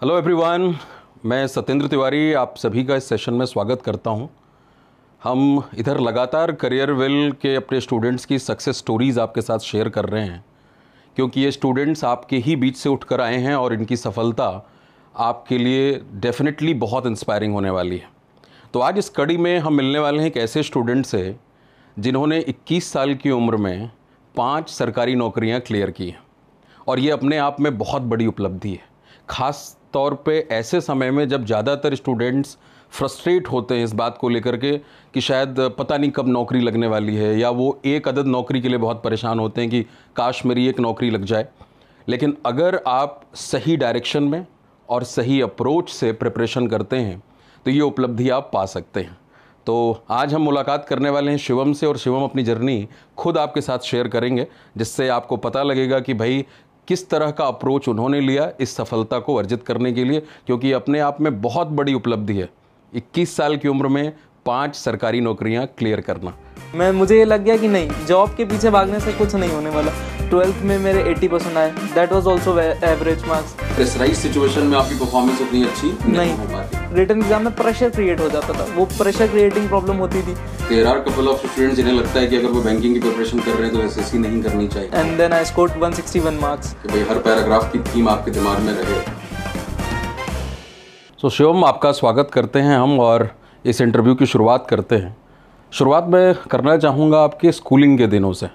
Hello everyone मैं सत्येंद्र तिवारी आप सभी का इस सेशन में स्वागत करता हूं हम इधर लगातार करियर वेल के अपने स्टूडेंट्स की सक्सेस स्टोरीज़ आपके साथ शेयर कर रहे हैं क्योंकि ये स्टूडेंट्स आपके ही बीच से उठकर आए हैं और इनकी सफलता आपके लिए डेफिनेटली बहुत इंस्पायरिंग होने वाली है तो आज इस कड़ी में हम मिलने वाले हैं एक ऐसे स्टूडेंट से जिन्होंने 21 साल की उम्र में पाँच सरकारी नौकरियाँ क्लियर की हैं और ये अपने आप में बहुत बड़ी उपलब्धि है खास तौर पे ऐसे समय में जब ज़्यादातर स्टूडेंट्स फ्रस्ट्रेट होते हैं इस बात को लेकर के कि शायद पता नहीं कब नौकरी लगने वाली है या वो एक अदद नौकरी के लिए बहुत परेशान होते हैं कि काश मेरी एक नौकरी लग जाए लेकिन अगर आप सही डायरेक्शन में और सही अप्रोच से प्रिपरेशन करते हैं तो ये उपलब्धि आप पा सकते हैं तो आज हम मुलाकात करने वाले हैं शिवम से और शिवम अपनी जर्नी खुद आपके साथ शेयर करेंगे जिससे आपको पता लगेगा कि भाई किस तरह का अप्रोच उन्होंने लिया इस सफलता को अर्जित करने के लिए क्योंकि अपने आप में बहुत बड़ी उपलब्धि है 21 साल की उम्र में पांच सरकारी नौकरियां क्लियर करना मैं मुझे ये लग गया कि नहीं जॉब के पीछे भागने से कुछ नहीं होने वाला ट्वेल्थ में मेरे 80 परसेंट आए that was also average marks pressurise situation में आपकी परफॉर्मेंस उतनी अच्छी नहीं हो पाती रिटर्न एग्जाम में प्रेशर क्रिएट हो जाता था वो प्रेशर क्रिएटिंग प्रॉब्लम होती थी there are couple of students जिन्हें लगता है कि अगर वो बैंकिंग की प्रिपरेशन कर रहे हैं तो एसएससी नहीं करनी चाहिए and then I scored 161 marks कि भाई हर पैराग्राफ की थीम आपके दिमाग में रहे सो so, शिवम आपका स्वागत करते हैं हम और इस इंटरव्यू की शुरुआत करते हैं शुरुआत मैं करना चाहूँगा आपके स्कूलिंग के दिनों से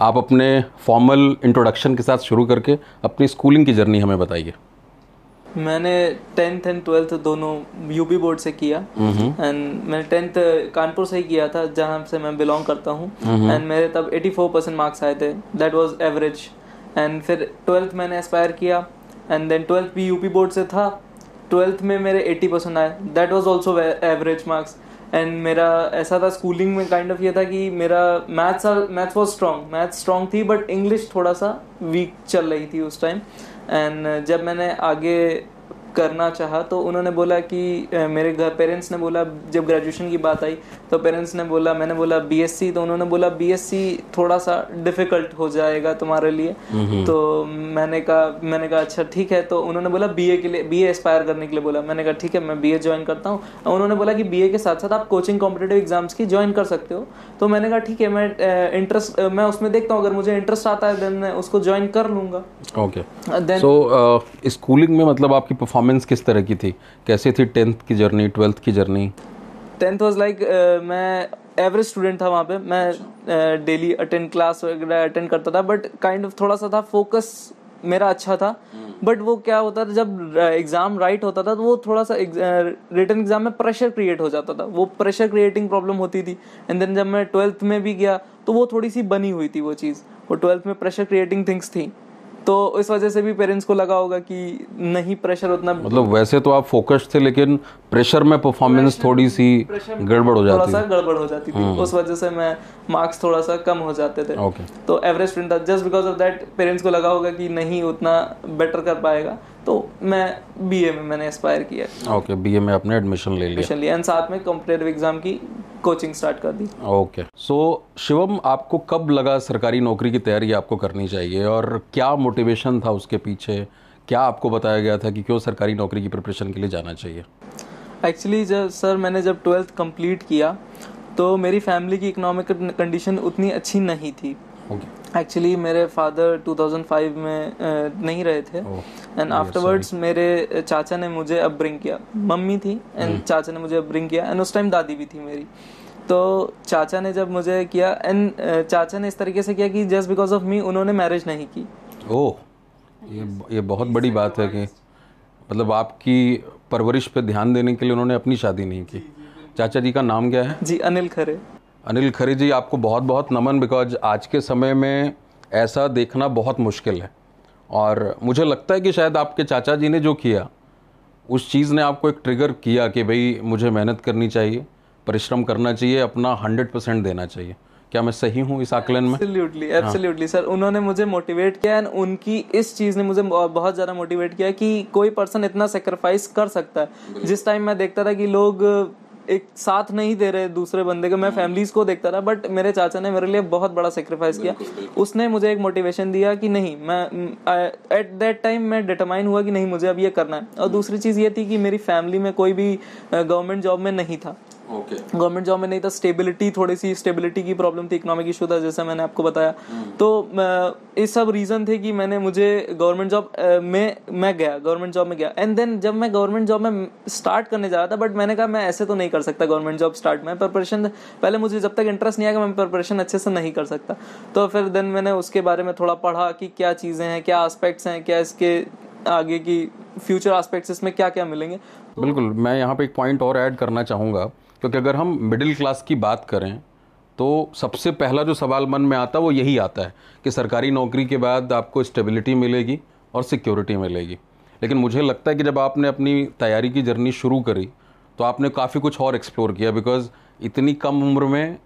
आप अपने फॉर्मल इंट्रोडक्शन के साथ शुरू करके अपनी स्कूलिंग की जर्नी हमें बताइए मैंने टेंथ एंड ट्वेल्थ दोनों यूपी बोर्ड से किया एंड मैंने टेंथ कानपुर से ही किया था जहाँ से मैं बिलोंग करता हूँ एंड मेरे तब 84 परसेंट मार्क्स आए थे दैट वाज एवरेज एंड फिर ट्वेल्थ मैंने एस्पायर किया एंड देन ट्वेल्थ भी यूपी बोर्ड से था ट्वेल्थ में मेरे 80 परसेंट आए that was also average marks and मेरा ऐसा था स्कूलिंग में काइंड ऑफ ये था कि मेरा maths maths was strong maths strong थी बट इंग्लिश थोड़ा सा वीक चल रही थी उस टाइम एंड जब मैंने आगे करना चाहा तो उन्होंने बोला कि मेरे घर पेरेंट्स ने बोला जब ग्रेजुएशन की बात आई तो पेरेंट्स ने बोला मैंने बोला बीएससी तो उन्होंने बोला बीएससी थोड़ा सा डिफ़िकल्ट हो जाएगा तुम्हारे लिए तो मैंने कहा मैंने कहा अच्छा ठीक है तो उन्होंने बोला बीए के लिए बीए एस्पायर करने के लिए बोला मैंने कहा ठीक है मैं बीए ज्वाइन करता हूँ उन्होंने बोला कि बीए के साथ साथ आप कोचिंग कॉम्पिटेटिव एग्जाम्स की ज्वाइन कर सकते हो तो मैंने कहा ठीक है मैं इंटरेस्ट मैं उसमें देखता हूँ अगर मुझे इंटरेस्ट आता है देन मैं उसको ज्वाइन कर लूँगा ओके देन स्कूलिंग में मतलब आपकी परफॉर्म परफॉर्मेंस किस तरह की थी कैसी थी टेंथ की जर्नी ट्वेल्थ की जर्नी टेंथ वॉज लाइक मैं एवरेज स्टूडेंट था वहाँ पे मैं डेली अटेंड क्लास वगैरह अटेंड करता था बट काइंड ऑफ थोड़ा सा था फोकस मेरा अच्छा था बट hmm. वो क्या होता था जब एग्ज़ाम uh, राइट होता था तो वो थोड़ा सा रिटर्न एग्ज़ाम uh, में प्रेशर क्रिएट हो जाता था वो प्रेशर क्रिएटिंग प्रॉब्लम होती थी एंड देन जब मैं ट्वेल्थ में भी गया तो वो थोड़ी सी बनी हुई थी वो चीज़ वो ट्वेल्थ में प्रेशर क्रिएटिंग थिंग्स थी तो इस वजह से भी पेरेंट्स को लगा होगा कि नहीं प्रेशर उतना मतलब वैसे तो आप फोकस्ड थे लेकिन प्रेशर में परफॉर्मेंस थोड़ी सी गड़बड़ हो जाती थोड़ा सा गड़बड़ हो जाती थी हम्म। उस वजह से मैं मार्क्स थोड़ा सा कम हो जाते थे तो एवरेज स्टूडेंट था just because of that parents को लगा होगा कि नहीं उतना बेटर कर पाएगा तो मैं बीए में मैंने एस्पायर किया ओके बीए में आपने एडमिशन ले लिया एडमिशन लिया एंड साथ में कॉम्पिटेटिव एग्जाम की कोचिंग स्टार्ट कर दी ओके सो शिवम आपको कब लगा सरकारी नौकरी की तैयारी आपको करनी चाहिए और क्या मोटिवेशन था उसके पीछे क्या आपको बताया गया था कि क्यों सरकारी नौकरी की प्रिपरेशन के लिए जाना चाहिए एक्चुअली जब सर मैंने जब ट्वेल्थ कंप्लीट किया तो मेरी फैमिली की इकोनॉमिक कंडीशन उतनी अच्छी नहीं थी एक्चुअली okay. मेरे फादर 2005 में नहीं रहे थे oh. एंड आफ्टरवर्ड्स मेरे चाचा ने मुझे अब ब्रिंग किया मम्मी थी एंड hmm. चाचा ने मुझे अब ब्रिंग किया एंड उस टाइम दादी भी थी मेरी तो चाचा ने जब मुझे किया एंड चाचा ने इस तरीके से किया कि जस्ट बिकॉज ऑफ मी उन्होंने मैरिज नहीं की ओ ये ये बहुत बड़ी बात है कि मतलब आपकी परवरिश पे ध्यान देने के लिए उन्होंने अपनी शादी नहीं की चाचा जी का नाम क्या है जी अनिल खरे अनिल खरे जी आपको बहुत बहुत नमन बिकॉज आज के समय में ऐसा देखना बहुत मुश्किल है और मुझे लगता है कि शायद आपके चाचा जी ने जो किया उस चीज़ ने आपको एक ट्रिगर किया कि भाई मुझे मेहनत करनी चाहिए परिश्रम करना चाहिए अपना हंड्रेड परसेंट देना चाहिए क्या मैं सही हूँ इस आकलन में एब्सोल्युटली एब्सोल्युटली सर उन्होंने मुझे मोटिवेट किया एंड उनकी इस चीज़ ने मुझे बहुत ज़्यादा मोटिवेट किया कि कोई पर्सन इतना सेक्रीफाइस कर सकता है जिस टाइम मैं देखता था कि लोग एक साथ नहीं दे रहे दूसरे बंदे के मैं फैमिलीज हम्म। को देखता था बट मेरे चाचा ने मेरे लिए बहुत बड़ा सेक्रीफाइस किया उसने मुझे एक मोटिवेशन दिया कि नहीं मैं एट दैट टाइम मैं डिटरमाइन हुआ कि नहीं मुझे अब ये करना है और हम्म। दूसरी चीज़ ये थी कि मेरी फैमिली में कोई भी गवर्नमेंट जॉब में नहीं था गवर्नमेंट जॉब में नहीं था स्टेबिलिटी थोड़ी सी स्टेबिलिटी की प्रॉब्लम थी इकोनॉमिक इशू था जैसे मैंने आपको बताया हम्म। तो ये सब रीज़न थे कि मैंने मुझे गवर्नमेंट जॉब में मैं गया गवर्नमेंट जॉब में गया एंड देन जब मैं गवर्नमेंट जॉब में स्टार्ट करने जा रहा था बट मैंने कहा मैं ऐसे तो नहीं कर सकता गवर्नमेंट जॉब स्टार्ट में प्रिपरेशन पहले मुझे जब तक इंटरेस्ट नहीं आएगा मैं प्रिपरेशन अच्छे से नहीं कर सकता तो फिर देन मैंने उसके बारे में थोड़ा पढ़ा कि क्या चीज़ें हैं क्या आस्पेक्ट्स हैं क्या इसके आगे की फ्यूचर आस्पेक्ट्स इसमें क्या क्या मिलेंगे तो बिल्कुल मैं यहाँ पे एक पॉइंट और ऐड करना चाहूँगा क्योंकि अगर हम मिडिल क्लास की बात करें तो सबसे पहला जो सवाल मन में आता है वो यही आता है कि सरकारी नौकरी के बाद आपको स्टेबिलिटी मिलेगी और सिक्योरिटी मिलेगी लेकिन मुझे लगता है कि जब आपने अपनी तैयारी की जर्नी शुरू करी तो आपने काफ़ी कुछ और एक्सप्लोर किया बिकॉज़ इतनी कम उम्र में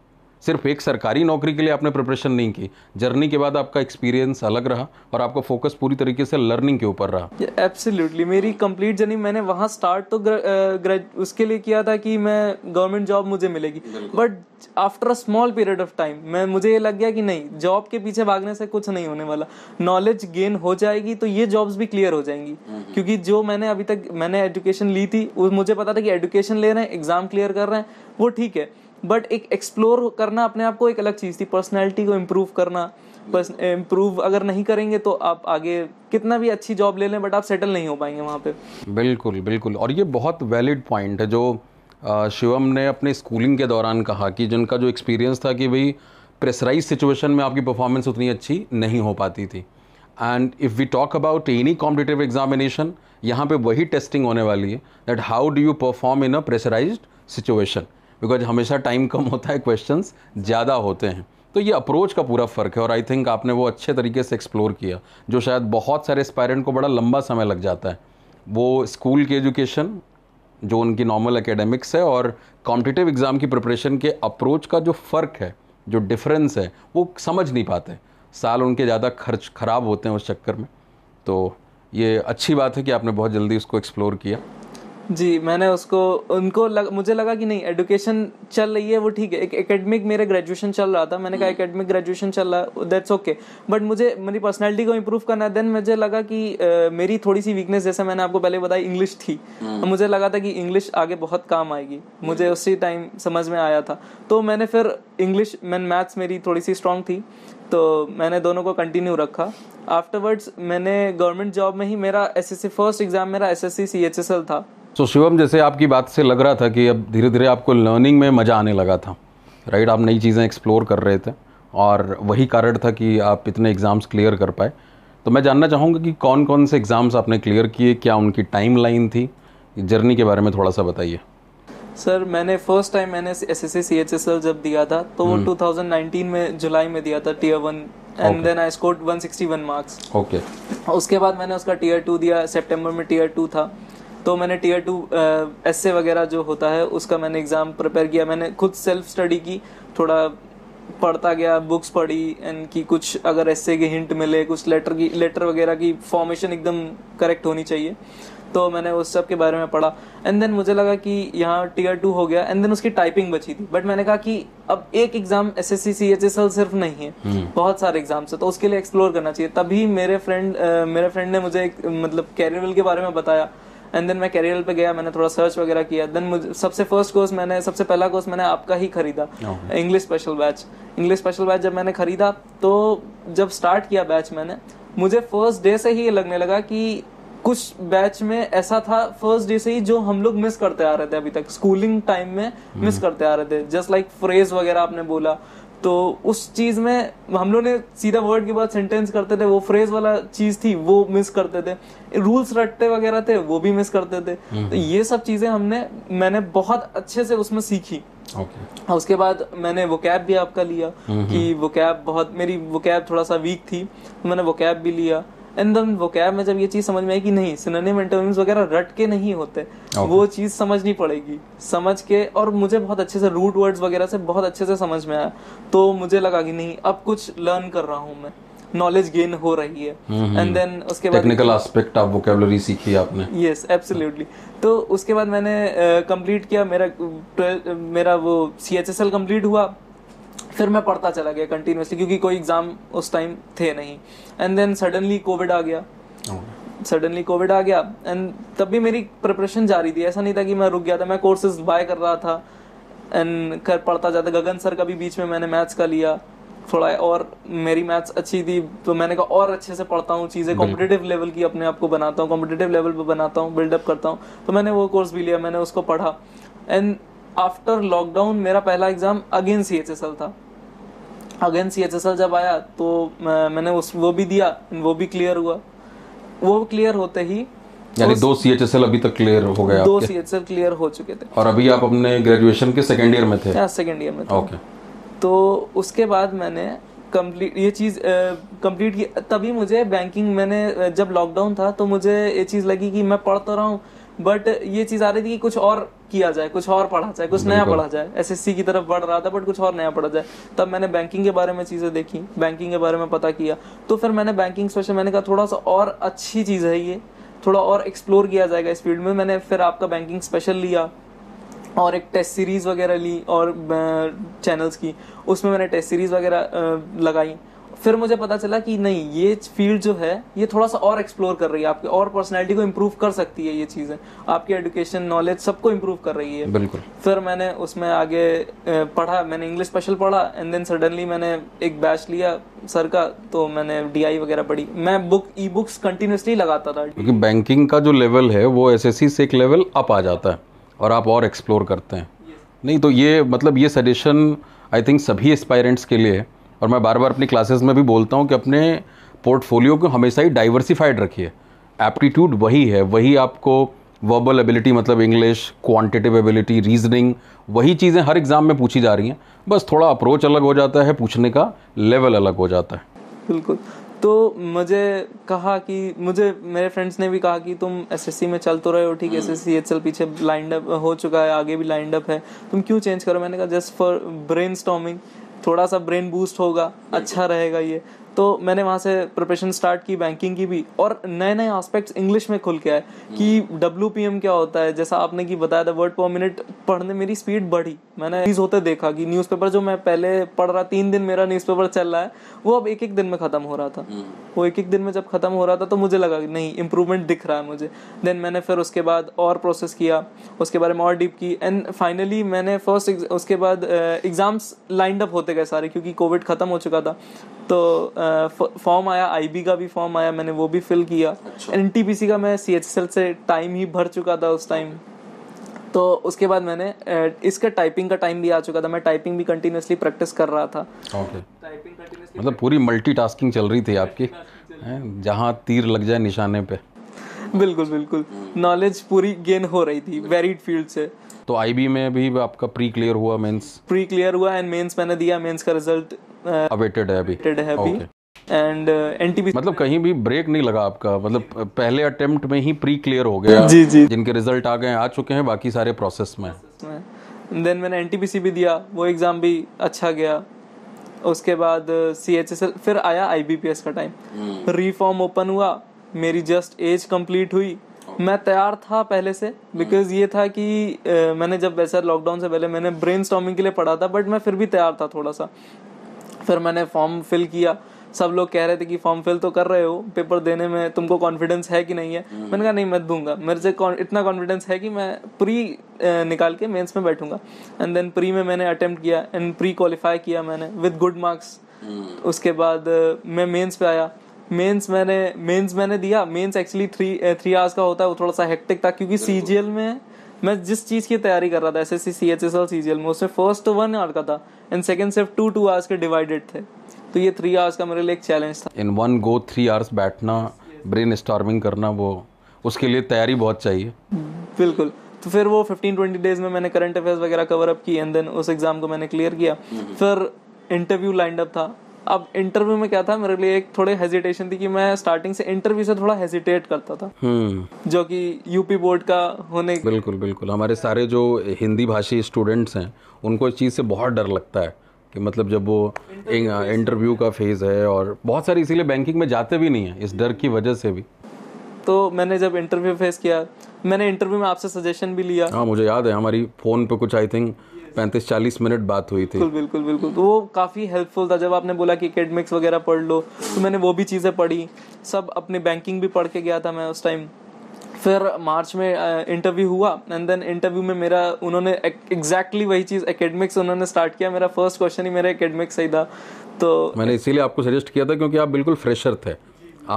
सिर्फ एक सरकारी नौकरी के लिए आपने प्रिपरेशन नहीं की जर्नी के बाद आपका एक्सपीरियंस अलग रहा और आपका फोकस पूरी तरीके से लर्निंग के ऊपर रहा एब्सोल्युटली मेरी कंप्लीट जर्नी मैंने वहाँ स्टार्ट तो ग्र, ग्र, उसके लिए किया था कि मैं गवर्नमेंट जॉब मुझे मिलेगी but after a small period of time मैं मुझे ये लग गया कि नहीं जॉब के पीछे भागने से कुछ नहीं होने वाला नॉलेज गेन हो जाएगी तो ये जॉब्स भी क्लियर हो जाएंगी हम्म, हम्म। क्योंकि जो मैंने अभी तक मैंने एजुकेशन ली थी मुझे पता था कि एजुकेशन ले रहे हैं एग्जाम क्लियर कर रहे हैं वो ठीक है बट एक एक्सप्लोर करना अपने आप को एक अलग चीज़ थी पर्सनैलिटी को इम्प्रूव करना बस इम्प्रूव अगर नहीं करेंगे तो आप आगे कितना भी अच्छी जॉब ले लें बट आप सेटल नहीं हो पाएंगे वहाँ पे बिल्कुल बिल्कुल और ये बहुत वैलिड पॉइंट है जो शिवम ने अपने स्कूलिंग के दौरान कहा कि जिनका जो एक्सपीरियंस था कि भाई प्रेसराइज सिचुएशन में आपकी परफॉर्मेंस उतनी अच्छी नहीं हो पाती थी and if we talk about any competitive examination यहाँ पे वही टेस्टिंग होने वाली है that how do you perform in a pressurise situation because हमेशा टाइम कम होता है क्वेश्चन ज़्यादा होते हैं तो ये अप्रोच का पूरा फ़र्क है और आई थिंक आपने वो अच्छे तरीके से एक्सप्लोर किया जो शायद बहुत सारे स्पायरेंट को बड़ा लंबा समय लग जाता है वो स्कूल की एजुकेशन जो उनकी नॉर्मल एकेडमिक्स है और कॉम्पिटिटिव एग्ज़ाम की प्रिपरेशन के अप्रोच का जो फ़र्क है जो डिफरेंस है वो समझ नहीं पाते साल उनके ज़्यादा खर्च ख़राब होते हैं उस चक्कर में तो ये अच्छी बात है कि आपने बहुत जल्दी उसको एक्सप्लोर किया जी मैंने उसको उनको लग, मुझे लगा कि नहीं एडुकेशन चल रही है वो ठीक है एक एकेडमिक मेरा ग्रेजुएशन चल रहा था मैंने कहा एकेडमिक हम्म। ग्रेजुएशन चल रहा है दैट्स ओके बट मुझे मेरी पर्सनैलिटी को इम्प्रूव करना है देन मुझे लगा कि uh, मेरी थोड़ी सी वीकनेस जैसे मैंने आपको पहले बताया इंग्लिश थी hmm. मुझे लगा था कि इंग्लिश आगे बहुत काम आएगी मुझे हम्म। उसी टाइम समझ में आया था तो मैंने फिर इंग्लिश मैन मैथ्स मेरी थोड़ी सी स्ट्रांग थी तो मैंने दोनों को कंटिन्यू रखा आफ्टरवर्ड्स मैंने गवर्नमेंट जॉब में ही मेरा एसएससी फर्स्ट एग्ज़ाम मेरा एसएससी सीएचएसएल था सो शिवम जैसे आपकी बात से लग रहा था कि अब धीरे धीरे आपको लर्निंग में मज़ा आने लगा था राइट आप नई चीज़ें एक्सप्लोर कर रहे थे और वही कारण था कि आप इतने एग्ज़ाम्स क्लियर कर पाए तो मैं जानना चाहूँगा कि कौन कौन से एग्ज़ाम्स आपने क्लियर किए क्या उनकी टाइम लाइन थी जर्नी के बारे में थोड़ा सा बताइए सर मैंने फर्स्ट टाइम मैंने S S C H S L जब दिया था तो हम्म। वो 2019 में जुलाई में दिया था tier one and then I score 161 marks okay उसके बाद मैंने उसका टीयर टू दिया सितंबर में टीयर टू था तो मैंने टीयर टू एस वगैरह जो होता है उसका मैंने एग्ज़ाम प्रिपेयर किया मैंने खुद सेल्फ स्टडी की थोड़ा पढ़ता गया बुक्स पढ़ी एंड कि कुछ अगर ऐसे के हिंट मिले कुछ लेटर की लेटर वगैरह की फॉर्मेशन एकदम करेक्ट होनी चाहिए तो मैंने उस सब के बारे में पढ़ा एंड देन मुझे लगा कि यहाँ टीयर टू हो गया एंड देन उसकी टाइपिंग बची थी बट मैंने कहा कि अब एक exam S S C C H S L सिर्फ नहीं है hmm. बहुत सारे एग्जाम्स है तो उसके लिए एक्सप्लोर करना चाहिए तभी मेरे फ्रेंड मेरे फ्रेंड ने मुझे मतलब कैरियर के बारे में बताया एंड देन मैं कैरियर पे गया मैंने थोड़ा सर्च वगैरह किया देन मुझे सबसे फर्स्ट कोर्स मैंने सबसे पहला कोर्स मैंने आपका ही खरीदा English special batch English special batch जब मैंने खरीदा तो जब स्टार्ट किया बैच मैंने मुझे फर्स्ट डे से ही लगने लगा कि कुछ बैच में ऐसा था फर्स्ट डे से ही जो हम लोग मिस करते आ रहे थे अभी तक स्कूलिंग टाइम में मिस hmm. करते आ रहे थे जस्ट लाइक फ्रेज वगैरह आपने बोला तो उस चीज़ में हम लोग ने सीधा वर्ड के बाद सेंटेंस करते थे वो फ्रेज वाला चीज़ थी वो मिस करते थे रूल्स रटते वगैरह थे वो भी मिस करते थे हम्म, तो हम्म। ये सब चीज़ें हमने मैंने बहुत अच्छे से उसमें सीखी okay. उसके बाद मैंने वो कैब भी आपका लिया हम्म, कि वो कैब बहुत मेरी वो कैब थोड़ा सा वीक थी तो मैंने वो कैब भी लिया एंड देन वो वोकैब में जब ये चीज समझ में आई कि नहीं सिनोनिम एंटोनिम्स वगैरह रट के नहीं होते okay. वो चीज समझ नहीं पड़ेगी समझ के और मुझे बहुत अच्छे से रूट वर्ड्स वगैरह से बहुत अच्छे से समझ में आया तो मुझे लगा कि नहीं अब कुछ लर्न कर रहा हूँ मैं नॉलेज गेन हो रही है एंड देन उसके बाद टेक्निकल एस्पेक्ट ऑफ वोकैबुलरी सीखी आपने यस एब्सोल्युटली तो उसके बाद मैंने कंप्लीट किया मेरा मेरा वो सीएचएसएल कंप्लीट हुआ फिर मैं पढ़ता चला गया कंटिन्यूसली क्योंकि कोई एग्ज़ाम उस टाइम थे नहीं एंड देन सडनली कोविड आ गया सडनली oh. कोविड आ गया एंड तब भी मेरी प्रिपरेशन जारी थी ऐसा नहीं था कि मैं रुक गया था मैं कोर्सेज बाय कर रहा था एंड कर पढ़ता जाता गगन सर का भी बीच में मैंने मैथ्स का लिया थोड़ा और मेरी मैथ्स अच्छी थी तो मैंने कहा और अच्छे से पढ़ता हूँ चीज़ें कॉम्पिटेटिव लेवल की अपने आप को बनाता हूँ कॉम्पिटेटिव लेवल पर बनाता हूँ बिल्डअप करता हूँ तो मैंने वो कोर्स भी लिया मैंने उसको पढ़ा एंड आफ्टर लॉकडाउन मेरा पहला exam again C H S L था again C H S L जब आया तो मैंने उस वो भी दिया वो भी क्लियर हुआ वो क्लियर होते ही यानी दो सी एच एस एल अभी तक क्लियर हो गया दो C H S L clear हो चुके थे और अभी आप अपने ग्रेजुएशन के सेकेंड ईयर में थे सेकेंड हाँ, ईयर में थे ओके तो उसके बाद मैंने कंप्लीट ये चीज़ कंप्लीट की तभी मुझे बैंकिंग मैंने जब लॉकडाउन था तो मुझे ये चीज़ लगी कि मैं पढ़ तो रहा हूँ बट ये चीज़ आ रही थी कि कुछ और किया जाए कुछ और पढ़ा जाए कुछ नया पढ़ा जाए सी की तरफ बढ़ रहा था बट कुछ और नया पढ़ा जाए तब मैंने बैंकिंग के बारे में चीज़ें देखी बैंकिंग के बारे में पता किया तो फिर मैंने बैंकिंग स्पेशल मैंने कहा थोड़ा सा और अच्छी चीज़ है ये थोड़ा और एक्सप्लोर किया जाएगा इस फील्ड में मैंने फिर आपका बैंकिंग स्पेशल लिया और एक टेस्ट सीरीज़ वगैरह ली और चैनल्स की उसमें मैंने टेस्ट सीरीज़ वगैरह लगाई फिर मुझे पता चला कि नहीं ये फील्ड जो है ये थोड़ा सा और एक्सप्लोर कर रही है आपकी और पर्सनैलिटी को इम्प्रूव कर सकती है ये चीज़ें आपकी एडुकेशन नॉलेज सबको इम्प्रूव कर रही है बिल्कुल फिर मैंने उसमें आगे पढ़ा मैंने इंग्लिश स्पेशल पढ़ा एंड देन सडनली मैंने एक बैच लिया सर का तो मैंने डी वगैरह पढ़ी मैं बुक ई बुक्स कंटिन्यूसली लगाता था क्योंकि बैंकिंग का जो लेवल है वो एस से एक लेवल अप आ जाता है और आप और एक्सप्लोर करते हैं नहीं तो ये मतलब ये सजेशन आई थिंक सभी एस्पायरेंट्स के लिए है और मैं बार बार अपनी क्लासेस में भी बोलता हूँ कि अपने पोर्टफोलियो को हमेशा ही डाइवर्सिफाइड रखिए एप्टीट्यूड वही है वही आपको वर्बल एबिलिटी मतलब इंग्लिश क्वांटिटिव एबिलिटी रीजनिंग वही चीज़ें हर एग्ज़ाम में पूछी जा रही हैं बस थोड़ा अप्रोच अलग हो जाता है पूछने का लेवल अलग हो जाता है बिल्कुल तो मुझे कहा कि मुझे मेरे फ्रेंड्स ने भी कहा कि तुम एसएससी में चल तो रहे हो ठीक है एसएससी हम्म। एस पीछे लाइंड अप हो चुका है आगे भी लाइंड अप है तुम क्यों चेंज करो मैंने कहा जस्ट फॉर ब्रेन थोड़ा सा ब्रेन बूस्ट होगा अच्छा रहेगा ये तो मैंने वहाँ से प्रिपरेशन स्टार्ट की बैंकिंग की भी और नए नए आस्पेक्ट्स इंग्लिश में खुल के आए कि डब्ल्यू हम्म। क्या होता है जैसा आपने की बताया था वर्ड पर मिनट पढ़ने मेरी स्पीड बढ़ी मैंने चीज होते देखा कि न्यूज़पेपर जो मैं पहले पढ़ रहा तीन दिन मेरा न्यूज़पेपर चल रहा है वो अब एक एक दिन में ख़त्म हो रहा था हम्म। वो एक एक दिन में जब ख़त्म हो रहा था तो मुझे लगा नहीं इम्प्रूवमेंट दिख रहा है मुझे देन मैंने फिर उसके बाद और प्रोसेस किया उसके बारे में और डीप की एंड फाइनली मैंने फर्स्ट उसके बाद एग्ज़ाम्स लाइंड अप होते गए सारे क्योंकि कोविड ख़त्म हो चुका था तो फॉर्म आया आईबी का भी फॉर्म आया मैंने वो भी फिल किया एनटीपीसी अच्छा। का मैं सीएचएसएल से टाइम ही भर चुका था उस टाइम तो उसके बाद मैंने इसका टाइपिंग का टाइम भी आ चुका था मैं टाइपिंग भी कंटिन्यूसली प्रैक्टिस कर रहा था okay. मतलब पूरी मल्टीटास्किंग चल रही थी आपकी जहाँ तीर लग जाए निशाने पे बिल्कुल बिल्कुल नॉलेज पूरी गेन हो रही थी वेरीड फील्ड से तो आईबी में भी आपका प्री क्लियर हुआ मेंस प्री क्लियर हुआ एंड मेंस मैंने दिया मेंस का रिजल्ट अवेटेड है अभी अवेटेड है अभी एंड एनटीबी मतलब कहीं भी ब्रेक नहीं लगा आपका मतलब पहले अटेम्प्ट में ही प्री क्लियर हो गया जी जी जिनके रिजल्ट आ गए आ चुके हैं बाकी सारे प्रोसेस में देन मैंने एनटीपीसी भी दिया वो एग्ज़ाम भी अच्छा गया उसके बाद सी एच एस एल फिर आया आई बी पी एस का टाइम रीफॉर्म ओपन हुआ मेरी जस्ट एज कंप्लीट हुई मैं तैयार था पहले से बिकॉज ये था कि आ, मैंने जब वैसा लॉकडाउन से पहले मैंने ब्रेन के लिए पढ़ा था बट मैं फिर भी तैयार था थोड़ा सा फिर मैंने फॉर्म फिल किया सब लोग कह रहे थे कि फॉर्म फिल तो कर रहे हो पेपर देने में तुमको कॉन्फिडेंस है कि नहीं है हम्म। मैंने कहा नहीं मैं दूंगा मेरे से इतना कॉन्फिडेंस है कि मैं प्री निकाल के मेंस में बैठूंगा एंड देन प्री में मैंने अटेम्प्ट किया एंड प्री क्वालिफाई किया मैंने विद गुड मार्क्स उसके बाद मैं मेंस पे आया मेंस मैंने मेंस मैंने दिया mains actually three three hours का होता है वो थोड़ा सा हेक्टिक था क्योंकि सीजीएल में मैं जिस चीज़ की तैयारी कर रहा था S S C C H S L C G L में उसमें फर्स्ट वन आवर का था एंड सेकंड सिर्फ टू टू आवर्स के डिवाइडेड थे तो ये थ्री आवर्स का मेरे लिए एक चैलेंज था in one go three hours बैठना ब्रेन स्टॉर्मिंग करना वो उसके लिए तैयारी बहुत चाहिए बिल्कुल तो फिर वो फिफ्टीन ट्वेंटी डेज में मैंने करंट अफेयर्स वगैरह कवर अप की एंड देन उस एग्ज़ाम को मैंने क्लियर किया हम्म। फिर इंटरव्यू लाइंड अप था अब इंटरव्यू में क्या था मेरे लिए एक थोड़े हेजिटेशन थी कि मैं स्टार्टिंग से इंटरव्यू से थोड़ा हेजिटेट करता था हम्म। जो कि यूपी बोर्ड का होने बिल्कुल बिल्कुल हमारे सारे जो हिंदी भाषी स्टूडेंट्स हैं उनको इस चीज़ से बहुत डर लगता है कि मतलब जब वो इंटरव्यू का फेज़ है और बहुत सारे इसीलिए बैंकिंग में जाते भी नहीं हैं इस डर की वजह से भी तो मैंने जब इंटरव्यू फेस किया मैंने इंटरव्यू में आपसे सजेशन भी लिया हाँ मुझे याद है हमारी फ़ोन पे कुछ आई थिंक पैंतीस चालीस मिनट बात हुई थी बिल्कुल बिल्कुल तो वो काफ़ी हेल्पफुल था जब आपने बोला कि अकेडमिक्स वगैरह पढ़ लो तो मैंने वो भी चीज़ें पढ़ी सब अपनी बैंकिंग भी पढ़ के गया था मैं उस टाइम फिर मार्च में इंटरव्यू हुआ एंड देन इंटरव्यू में मेरा उन्होंने एग्जैक्टली वही चीज़ एकेडमिक्स उन्होंने स्टार्ट किया मेरा फर्स्ट क्वेश्चन ही मेरा एकेडमिक्स ही था तो मैंने इसीलिए आपको सजेस्ट किया था क्योंकि आप बिल्कुल फ्रेशर थे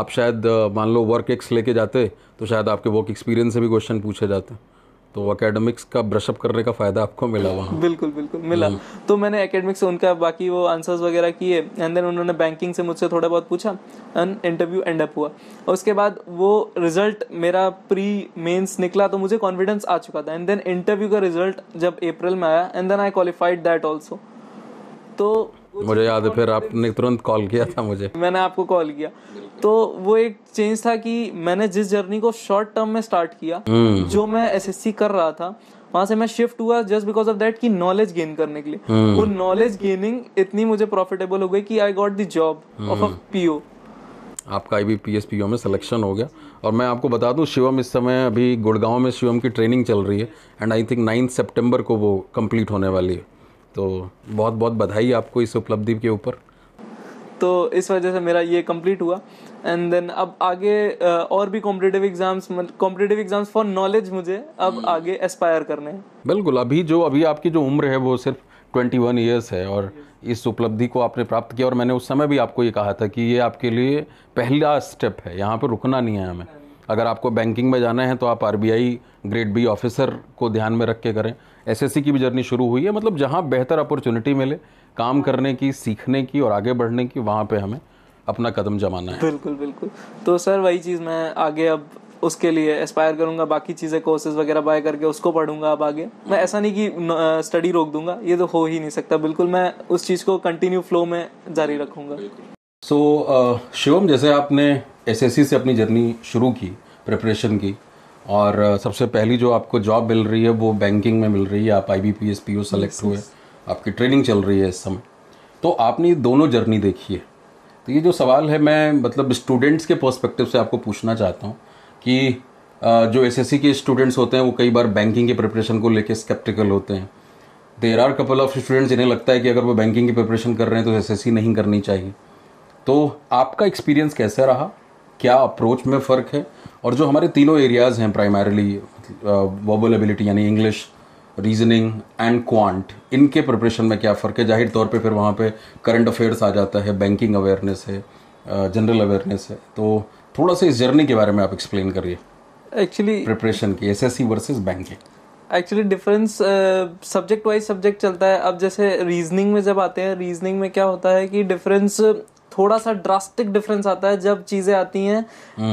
आप शायद मान लो वर्क एक्स लेके जाते तो शायद आपके वर्क एक्सपीरियंस से भी क्वेश्चन पूछे जाते तो एकेडमिक्स का ब्रशअप करने का फ़ायदा आपको मिला वहाँ बिल्कुल बिल्कुल मिला हम्म। तो मैंने एकेडमिक्स से उनका बाकी वो आंसर्स वगैरह किए एंड देन उन्होंने बैंकिंग से मुझसे थोड़ा बहुत पूछा एंड इंटरव्यू एंड अप हुआ और उसके बाद वो रिजल्ट मेरा प्री मेंस निकला तो मुझे कॉन्फिडेंस आ चुका था एंड देन इंटरव्यू का रिजल्ट जब अप्रैल में आया and then I qualified that also तो मुझे याद है फिर आपने तुरंत कॉल किया था मुझे मैंने आपको कॉल किया तो वो एक चेंज था कि मैंने जिस जर्नी को शॉर्ट टर्म में स्टार्ट किया हम्म। जो मैं एसएससी कर रहा था वहां से मैं शिफ्ट हुआ जस्ट बिकॉज ऑफ दैट कि नॉलेज गेन करने के लिए हम्म। वो नॉलेज गेनिंग इतनी मुझे प्रॉफिटेबल हो गई कि I got the job of a PO आपका I B P S P O में सिलेक्शन हो गया और मैं आपको बता दूं शिवम इस समय अभी गुड़गांव में शिवम की ट्रेनिंग चल रही है and I think ninth September को वो कम्प्लीट होने वाली है तो बहुत बहुत बधाई आपको इस उपलब्धि के ऊपर तो इस वजह से मेरा ये कंप्लीट हुआ एंड देन अब आगे और भी competitive exams competitive exams for knowledge मुझे अब hmm. आगे एस्पायर करने हैं बिल्कुल अभी जो अभी आपकी जो उम्र है वो सिर्फ ट्वेंटी वन ईयर्स है और इस उपलब्धि को आपने प्राप्त किया और मैंने उस समय भी आपको ये कहा था कि ये आपके लिए पहला स्टेप है यहाँ पर रुकना नहीं है हमें अगर आपको बैंकिंग में जाना है तो आप आर ग्रेड बी ऑफिसर को ध्यान में रख के करें एसएससी की भी जर्नी शुरू हुई है मतलब जहाँ बेहतर अपॉर्चुनिटी मिले काम करने की सीखने की और आगे बढ़ने की वहाँ पे हमें अपना कदम जमाना है बिल्कुल बिल्कुल तो सर वही चीज़ मैं आगे अब उसके लिए एस्पायर करूंगा बाकी चीज़ें कोर्सेज वगैरह बाय करके उसको पढ़ूंगा अब आगे मैं ऐसा नहीं कि स्टडी रोक दूंगा ये तो हो ही नहीं सकता बिल्कुल मैं उस चीज़ को कंटिन्यू फ्लो में जारी रखूंगा सो so, uh, शिवम जैसे आपने एसएससी से अपनी जर्नी शुरू की प्रिपरेशन की और सबसे पहली जो आपको जॉब मिल रही है वो बैंकिंग में मिल रही है आप I B P S P O select हुए आपकी ट्रेनिंग चल रही है इस समय तो आपने दोनों जर्नी देखी है तो ये जो सवाल है मैं मतलब स्टूडेंट्स के पर्सपेक्टिव से आपको पूछना चाहता हूँ कि जो एस एस सी के स्टूडेंट्स होते हैं वो कई बार बैंकिंग के प्रिपरेशन को लेकर स्केप्टिकल होते हैं there are couple of students जिन्हें लगता है कि अगर वो बैंकिंग की प्रिपरेशन कर रहे हैं तो एस एस सी नहीं करनी चाहिए तो आपका एक्सपीरियंस कैसा रहा क्या अप्रोच में फ़र्क है और जो हमारे तीनों एरियाज़ हैं प्राइमरली वर्बल एबिलिटी यानी इंग्लिश रीजनिंग एंड क्वांट इनके प्रिपरेशन में क्या फ़र्क है जाहिर तौर पे फिर वहाँ पे करंट अफेयर्स आ जाता है बैंकिंग अवेयरनेस है जनरल अवेयरनेस है तो थोड़ा सा इस जर्नी के बारे में आप एक्सप्लेन करिए एक्चुअली प्रिपरेशन की S S C versus banking actually difference subject wise subject चलता है अब जैसे रीजनिंग में जब आते हैं रीजनिंग में क्या होता है कि डिफरेंस थोड़ा सा ड्रास्टिक डिफरेंस आता है जब चीजें आती हैं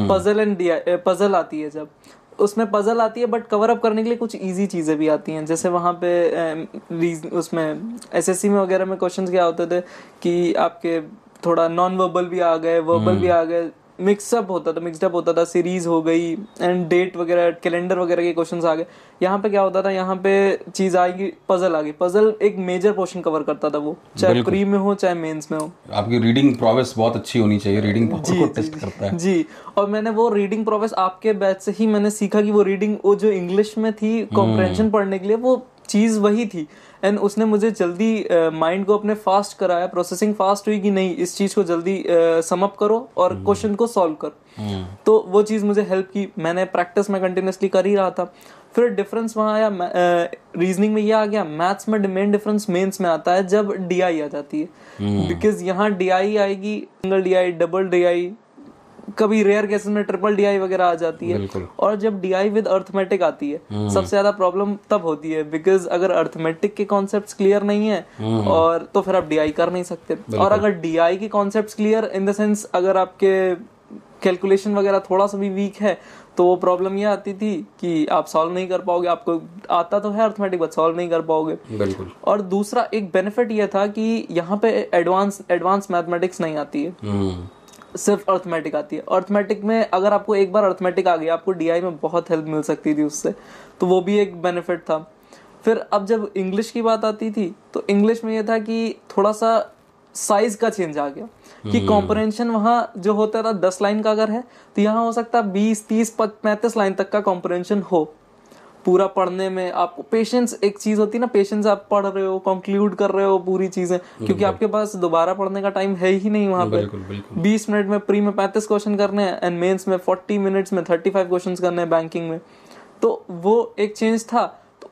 पजल एंड पजल आती है जब उसमें पजल आती है बट कवर अप करने के लिए कुछ इजी चीज़ें भी आती हैं जैसे वहां पे उसमें एसएससी में वगैरह में क्वेश्चंस क्या होते थे कि आपके थोड़ा नॉन वर्बल भी आ गए वर्बल हम्म। भी आ गए मिक्सअप होता था मिक्सडअप होता था सीरीज़ हो गई एंड डेट वगैरह कैलेंडर वगैरह के क्वेश्चन आ गए यहाँ पे क्या होता था यहाँ पे चीज़ आएगी पजल आ गई पजल एक मेजर पोर्शन कवर करता था वो चाहे प्री में हो चाहे मेंस में हो आपकी रीडिंग प्रोवेस बहुत अच्छी होनी चाहिए रीडिंग जी, को जी, टेस्ट करता है जी और मैंने वो रीडिंग प्रोवेस आपके बैच से ही मैंने सीखा कि वो रीडिंग वो जो इंग्लिश में थी कॉम्प्रेंशन हम्म। पढ़ने के लिए वो चीज़ वही थी एंड उसने मुझे जल्दी माइंड uh, को अपने फास्ट कराया प्रोसेसिंग फास्ट हुई कि नहीं इस चीज़ को जल्दी समअप uh, करो और क्वेश्चन हम्म। को सॉल्व करो हम्म। तो वो चीज़ मुझे हेल्प की मैंने प्रैक्टिस में कंटिन्यूसली कर ही रहा था फिर डिफरेंस वहाँ आया रीजनिंग uh, में ये आ गया मैथ्स में मेन डिफरेंस मेंस में आता है जब डी आ जाती है बिकॉज हम्म। यहाँ डी आएगी सिंगल डी डबल डी कभी रेयर केसेस में ट्रिपल डीआई वगैरह आ जाती है और जब डीआई विद अर्थमेटिक आती है हम्म। सबसे ज्यादा प्रॉब्लम तब होती है बिकॉज अगर अर्थमेटिक के कॉन्सेप्ट क्लियर नहीं है हम्म। और तो फिर आप डीआई कर नहीं सकते और अगर डीआई के concept clear in the sense अगर आपके कैलकुलेशन वगैरह थोड़ा सा भी वीक है तो वो प्रॉब्लम ये आती थी कि आप सॉल्व नहीं कर पाओगे आपको आता तो है अर्थमेटिक बट सॉल्व नहीं कर पाओगे बिल्कुल और दूसरा एक बेनिफिट ये था कि यहाँ पे एडवांस एडवांस मैथमेटिक्स नहीं आती है हम्म। सिर्फ अर्थमेटिक आती है अर्थमेटिक में अगर आपको एक बार अर्थमेटिक आ गया आपको डी में बहुत हेल्प मिल सकती थी उससे तो वो भी एक बेनिफिट था फिर अब जब इंग्लिश की बात आती थी तो इंग्लिश में ये था कि थोड़ा सा साइज का चेंज आ गया कि कॉम्प्रेंशन हम्म। वहाँ जो होता था दस लाइन का अगर है तो यहाँ हो सकता है बीस तीस पैंतीस लाइन तक का कॉम्प्रेंशन हो पूरा पढ़ने में आपको पेशेंस एक चीज होती है ना पेशेंस आप पढ़ रहे हो कंक्लूड कर रहे हो पूरी चीजें क्योंकि आपके पास दोबारा पढ़ने का टाइम है ही नहीं वहां पे बीस मिनट में प्री में पैंतीस क्वेश्चन करने हैं एंड मेन्स में फोर्टी मिनट्स में थर्टी फाइव क्वेश्चन करने हैं बैंकिंग में तो वो एक चेंज था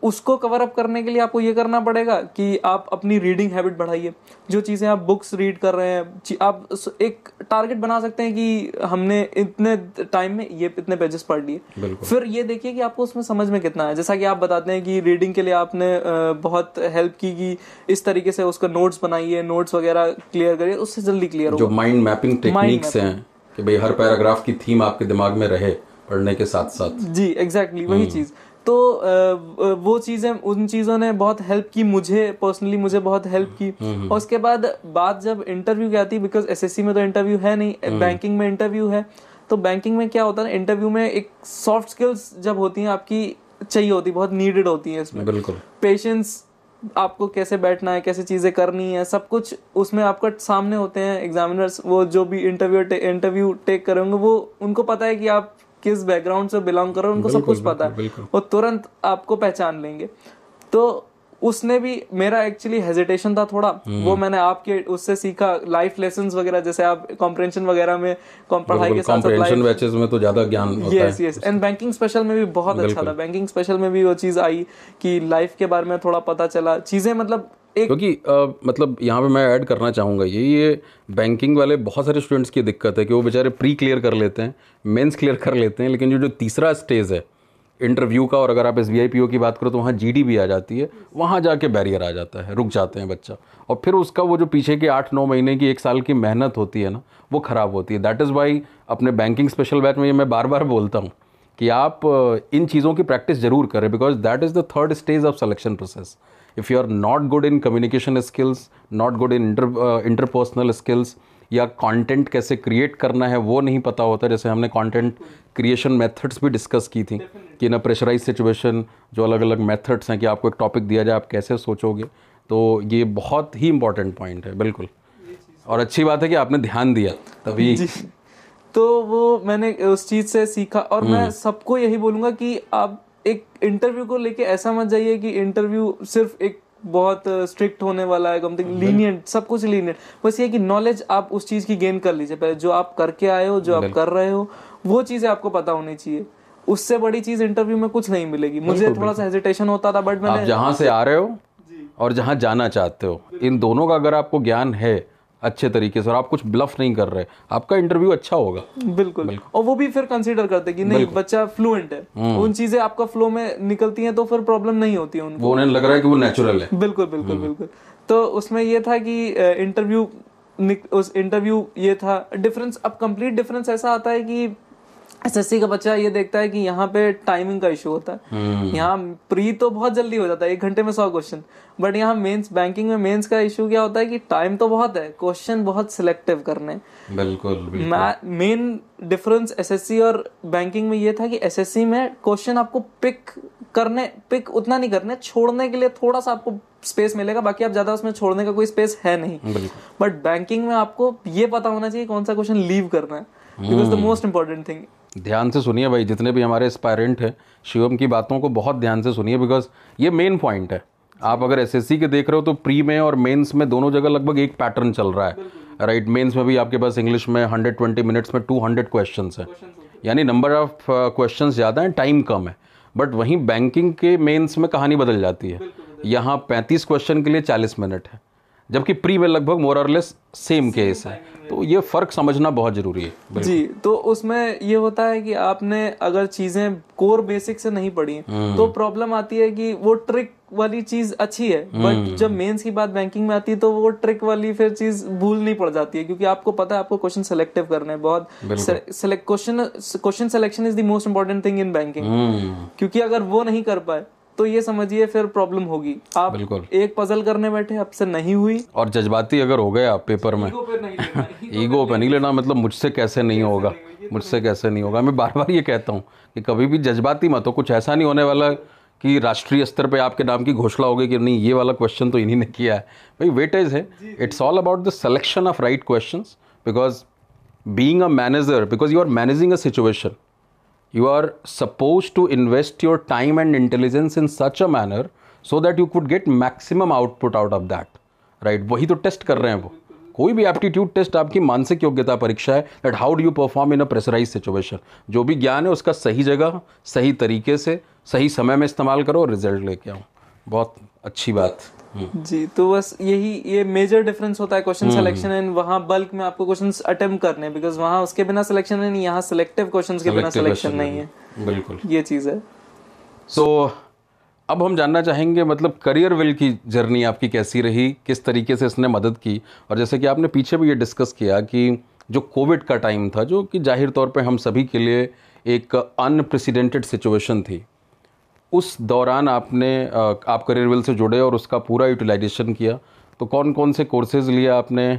उसको कवर अप करने के लिए आपको ये करना पड़ेगा कि आप अपनी रीडिंग हैबिट बढ़ाइए जो चीज़ें आप बुक्स रीड कर रहे हैं आप एक टारगेट बना सकते हैं कि हमने इतने टाइम में ये इतने पेजेस पढ़ लिए फिर ये देखिए कि आपको उसमें समझ में कितना है जैसा कि आप बताते हैं कि रीडिंग के लिए आपने बहुत हेल्प की कि इस तरीके से उसका नोट्स बनाइए नोट्स वगैरह क्लियर करिए उससे जल्दी क्लियर जो माइंड मैपिंग टेक्निक्स हैं कि भाई हर पैराग्राफ की थीम आपके दिमाग में रहे पढ़ने के साथ साथ जी एग्जैक्टली exactly, वही हम्म। चीज़ तो वो चीज़ें उन चीज़ों ने बहुत हेल्प की मुझे पर्सनली मुझे बहुत हेल्प की हम्म, हम्म, हम्म। और उसके बाद बात जब इंटरव्यू की आती बिकॉज एस में तो इंटरव्यू है नहीं बैंकिंग में इंटरव्यू है तो बैंकिंग में क्या होता है इंटरव्यू में एक सॉफ्ट स्किल्स जब होती हैं आपकी चाहिए होती है बहुत नीडेड होती है इसमें बिल्कुल पेशेंस आपको कैसे बैठना है कैसे चीज़ें करनी है सब कुछ उसमें आपका सामने होते हैं एग्जामिनर्स वो जो भी इंटरव्यू इंटरव्यू टेक करेंगे वो उनको पता है कि आप किस बैकग्राउंड से बिलोंग कर रहे हो उनको सब कुछ पता है वो तुरंत आपको पहचान लेंगे तो उसने भी मेरा एक्चुअली हेजिटेशन था थोड़ा वो हम्म। मैंने आपके उससे सीखा लाइफ लेसन वगैरह जैसे आप कॉम्प्रेंशन वगैरह में पढ़ाई के साथ बैचेस में तो ज्यादा ज्ञान yes yes and banking special में भी बहुत अच्छा था बैंकिंग स्पेशल में भी वो चीज आई कि लाइफ के बारे में थोड़ा पता चला चीजें मतलब क्योंकि आ, मतलब यहाँ पे मैं ऐड करना चाहूँगा ये ये बैंकिंग वाले बहुत सारे स्टूडेंट्स की दिक्कत है कि वो बेचारे प्री क्लियर कर लेते हैं मेंस क्लियर कर लेते हैं लेकिन जो जो तीसरा स्टेज है इंटरव्यू का और अगर आप एस वी की बात करो तो वहाँ जी भी आ जाती है वहाँ जाके बैरियर आ जाता है रुक जाते हैं बच्चा और फिर उसका वो जो पीछे के आठ नौ महीने की एक साल की मेहनत होती है ना वो ख़राब होती है दैट इज़ वाई अपने बैंकिंग स्पेशल बैच में ये मैं बार बार बोलता हूँ कि आप इन चीज़ों की प्रैक्टिस ज़रूर करें because that is the third stage of selection process if you are not good in communication skills not good in inter, skills uh, या कंटेंट कैसे क्रिएट करना है वो नहीं पता होता जैसे हमने कंटेंट क्रिएशन मेथड्स भी डिस्कस की थी कि ना प्रेशराइज सिचुएशन जो अलग अलग मेथड्स हैं कि आपको एक टॉपिक दिया जाए आप कैसे सोचोगे तो ये बहुत ही इम्पॉर्टेंट पॉइंट है बिल्कुल और अच्छी बात है कि आपने ध्यान दिया तभी तो वो मैंने उस चीज़ से सीखा और मैं हम्म। सबको यही बोलूँगा कि आप एक इंटरव्यू को लेके ऐसा मत जाइए कि इंटरव्यू सिर्फ एक बहुत स्ट्रिक्ट uh, होने वाला है समथिंग लीनियंट सब कुछ लीनियंट बस ये कि नॉलेज आप उस चीज़ की गेन कर लीजिए पहले जो आप करके आए हो जो आप कर रहे हो वो चीज़ें आपको पता होनी चाहिए उससे बड़ी चीज़ इंटरव्यू में कुछ नहीं मिलेगी मुझे थोड़ा सा हेजिटेशन होता था बट मैंने जहाँ से आ रहे हो और जहाँ जाना चाहते हो इन दोनों का अगर आपको ज्ञान है अच्छे तरीके से और आप कुछ ब्लफ नहीं कर रहे आपका इंटरव्यू अच्छा होगा बिल्कुल, बिल्कुल। और वो भी फिर कंसिडर करते कि नहीं बच्चा फ्लुएंट है हम्म। उन चीजें आपका फ्लो में निकलती हैं तो फिर प्रॉब्लम नहीं होती है उनको उन्हें लग रहा है कि वो नेचुरल है बिल्कुल बिल्कुल हम्म। बिल्कुल तो उसमें यह था कि इंटरव्यू उस इंटरव्यू ये था डिफरेंस अब कंप्लीट डिफरेंस ऐसा आता है कि एसएससी का बच्चा ये देखता है कि यहाँ पे टाइमिंग का इशू होता है hmm. यहाँ प्री तो बहुत जल्दी हो जाता है एक घंटे में सौ क्वेश्चन बट यहाँ मेंस बैंकिंग में मेंस का इशू क्या होता है कि टाइम तो बहुत है क्वेश्चन बहुत सिलेक्टिव करने बिल्कुल मेन डिफरेंस एसएससी और बैंकिंग में ये था कि एसएससी में क्वेश्चन आपको पिक करने पिक उतना नहीं करने छोड़ने के लिए थोड़ा सा आपको स्पेस मिलेगा बाकी आप ज्यादा उसमें छोड़ने का कोई स्पेस है नहीं बट बैंकिंग में आपको ये पता होना चाहिए कौन सा क्वेश्चन लीव करना है because the most important thing ध्यान से सुनिए भाई जितने भी हमारे एस्पायरेंट हैं शिवम की बातों को बहुत ध्यान से सुनिए बिकॉज ये मेन पॉइंट है आप अगर एस के देख रहे हो तो प्री में और मेंस में दोनों जगह लगभग एक पैटर्न चल रहा है राइट right, में भी आपके पास इंग्लिश में हंड्रेड ट्वेंटी मिनट्स में टू हंड्रेड क्वेश्चन हैं यानी नंबर ऑफ क्वेश्चन ज़्यादा हैं टाइम कम है बट वहीं बैंकिंग के मेंस में कहानी बदल जाती है यहाँ पैंतीस क्वेश्चन के लिए चालीस मिनट है जबकि प्री में लगभग मोरलेस सेम केस है तो ये फ़र्क समझना बहुत ज़रूरी है जी तो उसमें ये होता है कि आपने अगर चीज़ें कोर बेसिक से नहीं पढ़ी हम्म। तो प्रॉब्लम आती है कि वो ट्रिक वाली चीज अच्छी है बट हम्म। जब मेंस की बात बैंकिंग में आती है तो वो ट्रिक वाली फिर चीज भूल नहीं पड़ जाती है क्योंकि आपको पता है आपको क्वेश्चन सेलेक्टिव करने हैं बहुत question question selection is the most important thing in banking क्योंकि अगर वो नहीं कर पाए तो ये समझिए फिर प्रॉब्लम होगी आप बिल्कुल एक पजल करने बैठे आपसे नहीं हुई और जज्बाती अगर हो गए आप पेपर में ईगो पे नहीं लेना मतलब मुझसे कैसे नहीं होगा मुझसे तो- कैसे नहीं होगा मैं बार बार ये कहता हूँ कि कभी भी जज्बाती मत हो कुछ ऐसा नहीं होने वाला कि राष्ट्रीय स्तर पे आपके नाम की घोषणा होगी कि नहीं ये वाला क्वेश्चन तो इन्हीं ने किया है भाई वेटेज है it's all about the selection of right question because being a manager because you are managing a situation you are supposed to invest your time and intelligence in such a manner so that you could get maximum output out of that right वही तो test कर रहे हैं वो कोई भी aptitude test आपकी मानसिक योग्यता परीक्षा है that how do you perform in a pressurise situation जो भी ज्ञान है उसका सही जगह सही तरीके से सही समय में इस्तेमाल करो और रिजल्ट लेके आओ बहुत अच्छी बात जी तो बस यही ये मेजर डिफरेंस होता है क्वेश्चन सिलेक्शन एंड वहाँ बल्क में आपको क्वेश्चन अटेम्प्ट करने बिकॉज वहाँ उसके बिना सिलेक्शन है नहीं यहाँ सिलेक्टिव क्वेश्चन के बिना सिलेक्शन नहीं है बिल्कुल ये चीज़ है सो so, अब हम जानना चाहेंगे मतलब करियर विल की जर्नी आपकी कैसी रही किस तरीके से इसने मदद की और जैसे कि आपने पीछे भी ये डिस्कस किया कि जो कोविड का टाइम था जो कि जाहिर तौर पे हम सभी के लिए एक अनप्रेसिडेंटेड सिचुएशन थी उस दौरान आपने आप करियर वेल से जुड़े और उसका पूरा यूटिलाइजेशन किया तो कौन कौन से कोर्सेज लिए आपने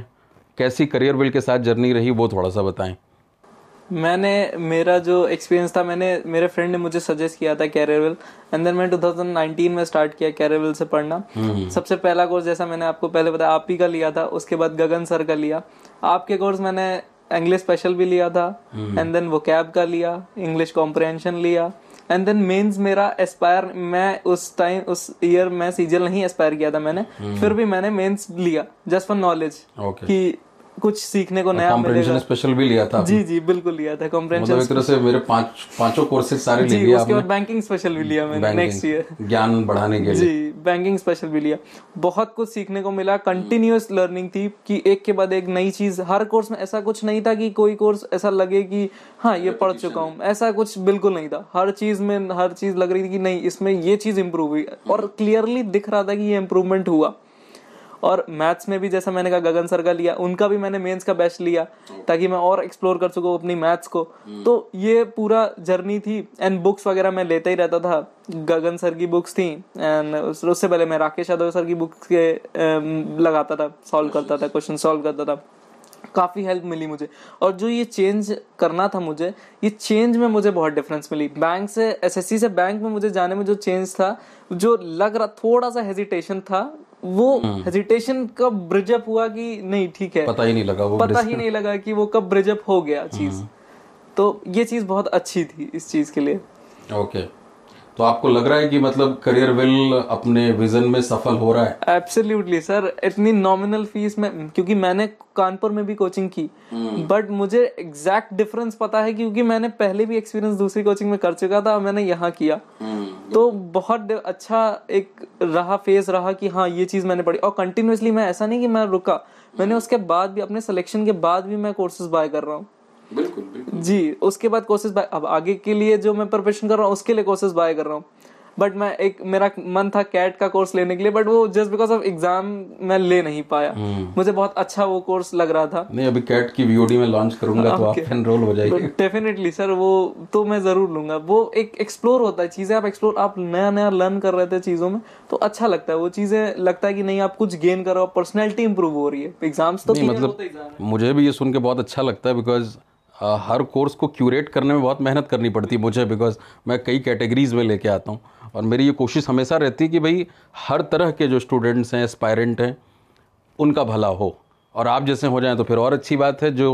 कैसी करियर वेल के साथ जर्नी रही वो थोड़ा सा बताएं मैंने मेरा जो एक्सपीरियंस था मैंने मेरे फ्रेंड ने मुझे सजेस्ट किया था वेल एंड देन मैं 2019 में स्टार्ट किया वेल से पढ़ना हम्म। सबसे पहला कोर्स जैसा मैंने आपको पहले बताया आप ही का लिया था उसके बाद गगन सर का लिया आपके कोर्स मैंने इंग्लिश स्पेशल भी लिया था एंड देन वो कैब का लिया इंग्लिश कॉम्प्रहेंशन लिया एंड देन मेंस मेरा एस्पायर मैं उस टाइम उस ईयर मैं सीजल नहीं एस्पायर किया था मैंने हम्म। फिर भी मैंने मेंस लिया जस्ट फॉर नॉलेज कि कुछ सीखने को नया मिलेगा स्पेशल भी लिया था जी जी बिल्कुल लिया था मतलब एक तरह से मेरे पांच पांचों कोर्सेज सारे ले लिया उसके बाद बैंकिंग स्पेशल भी लिया मैंने नेक्स्ट ईयर ज्ञान बढ़ाने के लिए जी बैंकिंग स्पेशल भी लिया बहुत कुछ सीखने को मिला कंटिन्यूस लर्निंग थी कि एक के बाद एक नई चीज हर कोर्स में ऐसा कुछ नहीं था कि कोई कोर्स ऐसा लगे कि हाँ ये पढ़ चुका हूँ ऐसा कुछ बिल्कुल नहीं था हर चीज में हर चीज लग रही थी कि नहीं इसमें ये चीज इम्प्रूव हुई और क्लियरली दिख रहा था कि ये इम्प्रूवमेंट हुआ और मैथ्स में भी जैसा मैंने कहा गगन सर का लिया उनका भी मैंने मेंस का बेस्ट लिया तो- ताकि मैं और एक्सप्लोर कर सकूँ अपनी मैथ्स को हम्म। तो ये पूरा जर्नी थी एंड बुक्स वगैरह मैं लेता ही रहता था गगन सर की बुक्स थी एंड उससे पहले मैं राकेश यादव सर की बुक्स के लगाता था सॉल्व अच्छा, करता था क्वेश्चन अच्छा। सॉल्व करता था काफ़ी हेल्प मिली मुझे और जो ये चेंज करना था मुझे ये चेंज में मुझे बहुत डिफरेंस मिली बैंक से एसएससी से बैंक में मुझे जाने में जो चेंज था जो लग रहा थोड़ा सा हेजिटेशन था वो हेजिटेशन हाँ। कब ब्रिजअप हुआ कि नहीं ठीक है पता ही नहीं लगा वो पता ही नहीं लगा कि वो कब ब्रिजअप हो गया चीज हाँ। तो ये चीज बहुत अच्छी थी इस चीज के लिए ओके okay. तो आपको लग रहा है कि मतलब करियर विल अपने विजन में सफल हो रहा है एब्सोल्युटली सर इतनी नॉमिनल फीस में क्योंकि मैंने कानपुर में भी कोचिंग की बट हम्म। hmm. मुझे एग्जैक्ट डिफरेंस पता है क्योंकि मैंने पहले भी एक्सपीरियंस दूसरी कोचिंग में कर चुका था और मैंने यहाँ किया hmm. तो बहुत अच्छा एक रहा फेज रहा कि हाँ ये चीज मैंने पढ़ी और कंटिन्यूसली मैं ऐसा नहीं कि मैं रुका hmm. मैंने हम्म। उसके बाद भी अपने सिलेक्शन के बाद भी मैं कोर्सेज बाय कर रहा हूँ बिल्कुल, बिल्कुल जी उसके बाद कोर्सेज बाय अब आगे के लिए जो मैं प्रिपरेशन कर रहा हूँ उसके लिए कोर्सेज बाय कर रहा हूँ बट मैं एक मेरा मन था कैट का कोर्स लेने के लिए बट वो जस्ट बिकॉज ऑफ एग्जाम मैं ले नहीं पाया हम्म। मुझे बहुत अच्छा वो कोर्स लग रहा था नहीं अभी कैट की वीओडी में लॉन्च करूंगा तो आप एनरोल हो जाएगी डेफिनेटली सर वो तो मैं जरूर लूंगा वो एक एक्सप्लोर होता है चीजें आप एक्सप्लोर आप नया नया लर्न कर रहे थे चीजों में तो अच्छा लगता है वो चीजें लगता है कि नहीं आप कुछ गेन कर रहे हो पर्सनैलिटी इंप्रूव हो रही है एग्जाम्स तो मतलब मुझे भी ये सुन के बहुत अच्छा लगता है बिकॉज हर कोर्स को क्यूरेट करने में बहुत मेहनत करनी पड़ती है मुझे बिकॉज मैं कई कैटेगरीज़ में लेके आता हूँ और मेरी ये कोशिश हमेशा रहती है कि भाई हर तरह के जो स्टूडेंट्स हैं एस्पायरेंट हैं उनका भला हो और आप जैसे हो जाएं तो फिर और अच्छी बात है जो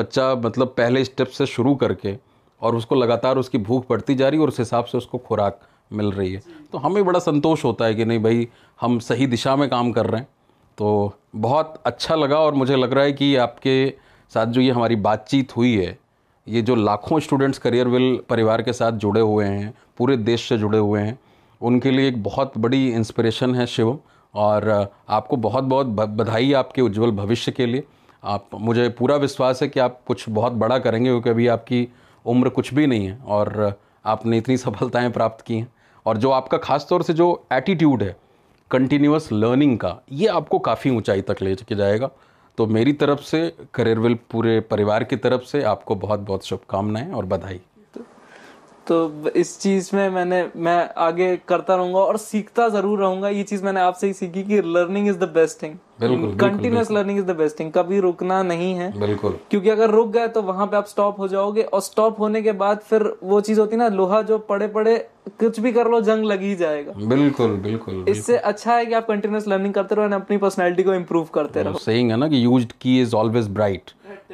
बच्चा मतलब पहले स्टेप से शुरू करके और उसको लगातार उसकी भूख बढ़ती जा रही है और उस हिसाब से उसको खुराक मिल रही है तो हमें बड़ा संतोष होता है कि नहीं भाई हम सही दिशा में काम कर रहे हैं तो बहुत अच्छा लगा और मुझे लग रहा है कि आपके साथ जो ये हमारी बातचीत हुई है ये जो लाखों स्टूडेंट्स करियर विल परिवार के साथ जुड़े हुए हैं पूरे देश से जुड़े हुए हैं उनके लिए एक बहुत बड़ी इंस्पिरेशन है शिवम और आपको बहुत बहुत बधाई आपके उज्जवल भविष्य के लिए आप मुझे पूरा विश्वास है कि आप कुछ बहुत बड़ा करेंगे क्योंकि अभी आपकी उम्र कुछ भी नहीं है और आपने इतनी सफलताएं प्राप्त की हैं और जो आपका ख़ास तौर से जो एटीट्यूड है कंटिन्यूस लर्निंग का ये आपको काफ़ी ऊंचाई तक ले जाएगा तो मेरी तरफ से करियर विल पूरे परिवार की तरफ से आपको बहुत बहुत शुभकामनाएं और बधाई तो इस चीज़ में मैंने मैं आगे करता रहूंगा और सीखता ज़रूर रहूंगा ये चीज़ मैंने आपसे ही सीखी कि learning is the best thing continuous learning is the best thing कभी रुकना नहीं है बिल्कुल क्योंकि अगर रुक गए तो वहां पे आप स्टॉप हो जाओगे और स्टॉप होने के बाद फिर वो चीज होती ना लोहा जो पड़े पड़े कुछ भी कर लो जंग लग ही जाएगा बिल्कुल बिल्कुल इससे अच्छा है कि आप कंटिन्यूस लर्निंग करते रहो अपनी पर्सनैलिटी को इम्प्रूव करते रहो सही है ना कि यूज की इज ऑलवेज ब्राइट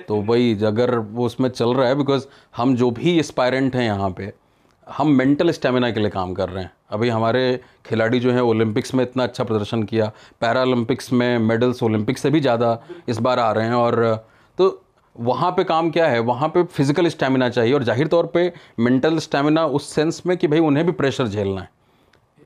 तो वही अगर वो उसमें चल रहा है बिकॉज हम जो भी एस्पायरेंट हैं यहाँ पे हम मेंटल स्टेमिना के लिए काम कर रहे हैं अभी हमारे खिलाड़ी जो हैं ओलंपिक्स में इतना अच्छा प्रदर्शन किया पैरालंपिक्स में मेडल्स ओलंपिक्स से भी ज़्यादा इस बार आ रहे हैं और तो वहाँ पे काम क्या है वहाँ पे फिज़िकल स्टेमिना चाहिए और जाहिर तौर पे मेंटल स्टेमिना उस सेंस में कि भाई उन्हें भी प्रेशर झेलना है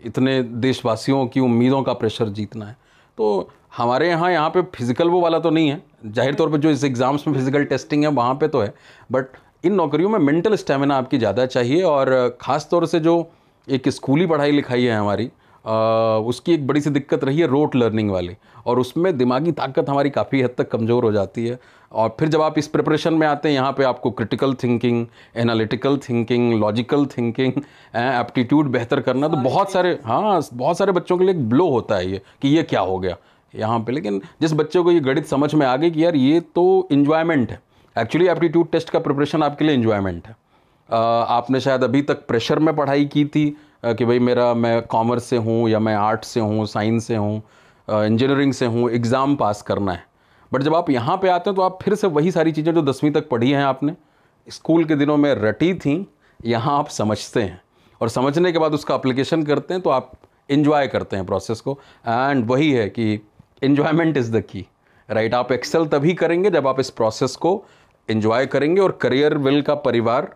इतने देशवासियों की उम्मीदों का प्रेशर जीतना है तो हमारे यहाँ यहाँ पे फिज़िकल वो वाला तो नहीं है जाहिर तौर पे जो इस एग्ज़ाम्स में फ़िज़िकल टेस्टिंग है वहाँ पे तो है बट इन नौकरियों में मेंटल स्टेमिना आपकी ज़्यादा चाहिए और ख़ास तौर से जो एक स्कूली पढ़ाई लिखाई है हमारी आ, उसकी एक बड़ी सी दिक्कत रही है रोट लर्निंग वाली और उसमें दिमागी ताकत हमारी काफ़ी हद तक कमज़ोर हो जाती है और फिर जब आप इस प्रिपरेशन में आते हैं यहाँ पे आपको critical thinking analytical thinking logical thinking aptitude बेहतर करना तो बहुत सारे हाँ बहुत सारे बच्चों के लिए एक ब्लो होता है ये कि ये क्या हो गया यहाँ पे लेकिन जिस बच्चे को ये गणित समझ में आ गई कि यार ये तो इन्जॉयमेंट है एक्चुअली एप्टीट्यूड टेस्ट का प्रिपरेशन आपके लिए इन्जॉयमेंट है आपने शायद अभी तक प्रेशर में पढ़ाई की थी कि भाई मेरा मैं कॉमर्स से हूँ या मैं आर्ट से हूँ साइंस से हूँ इंजीनियरिंग से हूँ एग्ज़ाम पास करना है बट जब आप यहाँ पे आते हैं तो आप फिर से वही सारी चीज़ें जो दसवीं तक पढ़ी हैं आपने स्कूल के दिनों में रटी थी यहाँ आप समझते हैं और समझने के बाद उसका अप्लीकेशन करते हैं तो आप इन्जॉय करते हैं प्रोसेस को एंड वही है कि enjoyment is the key right आप एक्सेल तभी करेंगे जब आप इस प्रोसेस को इन्जॉय करेंगे और करियर विल का परिवार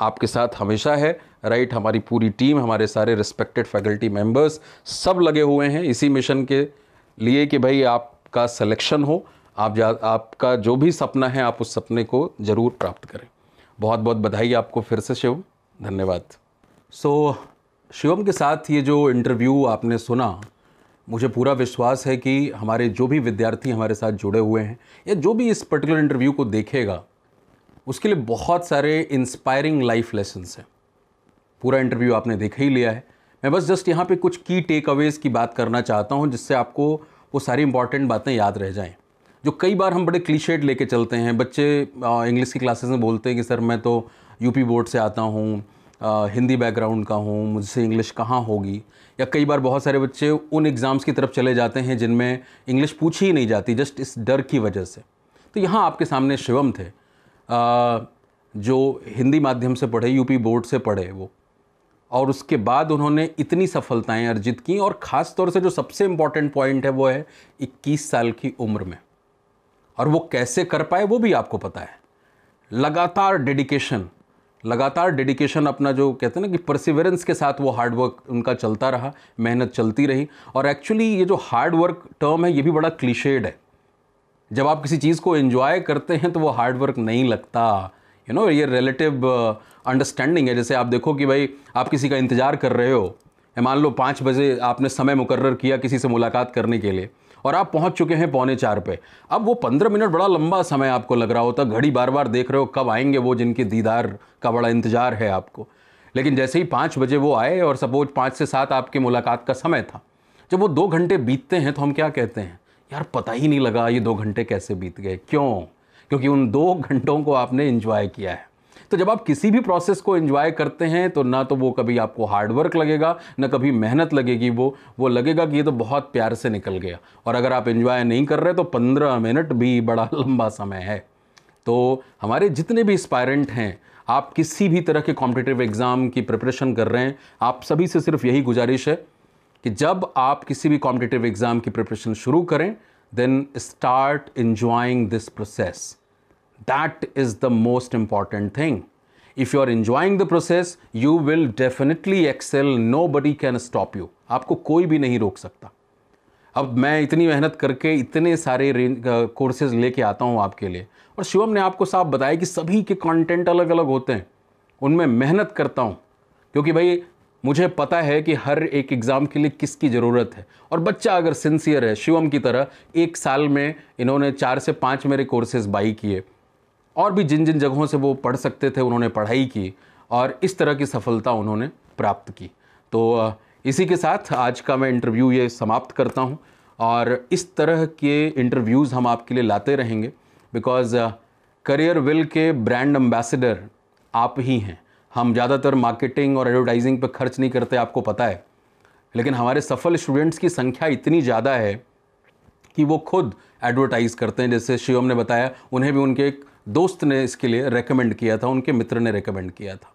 आपके साथ हमेशा है राइट right, हमारी पूरी टीम हमारे सारे रिस्पेक्टेड फैकल्टी मेंबर्स सब लगे हुए हैं इसी मिशन के लिए कि भाई आपका सिलेक्शन हो आप जा आपका जो भी सपना है आप उस सपने को ज़रूर प्राप्त करें बहुत बहुत बधाई आपको फिर से शिवम धन्यवाद सो so, शिवम के साथ ये जो इंटरव्यू आपने सुना मुझे पूरा विश्वास है कि हमारे जो भी विद्यार्थी हमारे साथ जुड़े हुए हैं या जो भी इस पर्टिकुलर इंटरव्यू को देखेगा उसके लिए बहुत सारे इंस्पायरिंग लाइफ लेसन्स हैं पूरा इंटरव्यू आपने देख ही लिया है मैं बस जस्ट यहाँ पे कुछ की टेक अवेज़ की बात करना चाहता हूँ जिससे आपको वो सारी इंपॉर्टेंट बातें याद रह जाएँ जो कई बार हम बड़े क्लीशेड लेके चलते हैं बच्चे इंग्लिश की क्लासेस में बोलते हैं कि सर मैं तो यूपी बोर्ड से आता हूँ हिंदी बैकग्राउंड का हूँ मुझसे इंग्लिश कहाँ होगी या कई बार बहुत सारे बच्चे उन एग्ज़ाम्स की तरफ चले जाते हैं जिनमें इंग्लिश पूछी ही नहीं जाती जस्ट इस डर की वजह से तो यहाँ आपके सामने शिवम थे आ, जो हिंदी माध्यम से पढ़े यूपी बोर्ड से पढ़े वो और उसके बाद उन्होंने इतनी सफलताएं अर्जित की और ख़ास तौर से जो सबसे इम्पॉर्टेंट पॉइंट है वो है 21 साल की उम्र में और वो कैसे कर पाए वो भी आपको पता है लगातार डेडिकेशन लगातार डेडिकेशन अपना जो कहते हैं ना कि परसिवरेंस के साथ वो हार्डवर्क उनका चलता रहा मेहनत चलती रही और एक्चुअली ये जो हार्ड वर्क टर्म है ये भी बड़ा क्लिशेड है जब आप किसी चीज़ को एंजॉय करते हैं तो वो हार्ड वर्क नहीं लगता यू you नो know, ये रिलेटिव अंडरस्टैंडिंग uh, है जैसे आप देखो कि भाई आप किसी का इंतज़ार कर रहे हो मान लो पाँच बजे आपने समय मुकर्र किया किसी से मुलाकात करने के लिए और आप पहुंच चुके हैं पौने चार पे अब वो पंद्रह मिनट बड़ा लंबा समय आपको लग रहा होता घड़ी बार बार देख रहे हो कब आएंगे वो जिनके दीदार का बड़ा इंतजार है आपको लेकिन जैसे ही पाँच बजे वो आए और सपोज पाँच से सात आपकी मुलाकात का समय था जब वो दो घंटे बीतते हैं तो हम क्या कहते हैं यार पता ही नहीं लगा ये दो घंटे कैसे बीत गए क्यों क्योंकि उन दो घंटों को आपने इन्जॉय किया है तो जब आप किसी भी प्रोसेस को इन्जॉय करते हैं तो ना तो वो कभी आपको हार्डवर्क लगेगा ना कभी मेहनत लगेगी वो वो लगेगा कि ये तो बहुत प्यार से निकल गया और अगर आप इन्जॉय नहीं कर रहे तो पंद्रह मिनट भी बड़ा लंबा समय है तो हमारे जितने भी स्पायरेंट हैं आप किसी भी तरह के कॉम्पिटेटिव एग्ज़ाम की प्रिपरेशन कर रहे हैं आप सभी से सिर्फ यही गुजारिश है कि जब आप किसी भी कॉम्पिटेटिव एग्ज़ाम की प्रिपरेशन शुरू करें then start enjoying this process That is the most important thing. If you are enjoying the process, you will definitely excel. Nobody can stop you. आपको कोई भी नहीं रोक सकता अब मैं इतनी मेहनत करके इतने सारे कोर्सेज लेके आता हूँ आपके लिए और शिवम ने आपको साफ बताया कि सभी के कंटेंट अलग अलग होते हैं उनमें मेहनत करता हूँ क्योंकि भाई मुझे पता है कि हर एक एग्ज़ाम के लिए किसकी ज़रूरत है और बच्चा अगर सिंसियर है शिवम की तरह एक साल में इन्होंने चार से पाँच मेरे कोर्सेज बाई किए और भी जिन जिन जगहों से वो पढ़ सकते थे उन्होंने पढ़ाई की और इस तरह की सफलता उन्होंने प्राप्त की तो इसी के साथ आज का मैं इंटरव्यू ये समाप्त करता हूँ और इस तरह के इंटरव्यूज़ हम आपके लिए लाते रहेंगे बिकॉज़ करियर विल के ब्रांड एम्बेसडर आप ही हैं हम ज़्यादातर मार्केटिंग और एडवर्टाइजिंग पर खर्च नहीं करते आपको पता है लेकिन हमारे सफल स्टूडेंट्स की संख्या इतनी ज़्यादा है कि वो खुद एडवर्टाइज़ करते हैं जैसे शिवम ने बताया उन्हें भी उनके एक दोस्त ने इसके लिए रेकमेंड किया था उनके मित्र ने रेकमेंड किया था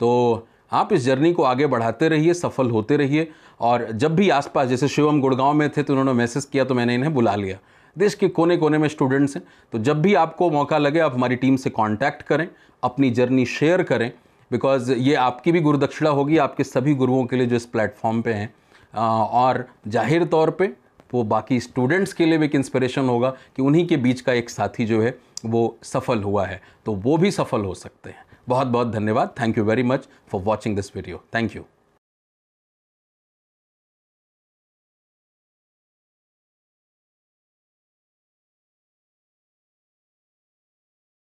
तो आप इस जर्नी को आगे बढ़ाते रहिए सफल होते रहिए और जब भी आसपास जैसे शिवम गुड़गांव में थे तो उन्होंने मैसेज किया तो मैंने इन्हें बुला लिया देश के कोने कोने में स्टूडेंट्स हैं तो जब भी आपको मौका लगे आप हमारी टीम से कांटेक्ट करें अपनी जर्नी शेयर करें बिकॉज ये आपकी भी गुरुदक्षिणा होगी आपके सभी गुरुओं के लिए जो इस प्लेटफॉर्म पे हैं और जाहिर तौर पे वो बाकी स्टूडेंट्स के लिए भी एक इंस्पिरेशन होगा कि उन्हीं के बीच का एक साथी जो है वो सफल हुआ है तो वो भी सफल हो सकते हैं बहुत बहुत धन्यवाद thank you very much for watching this video thank you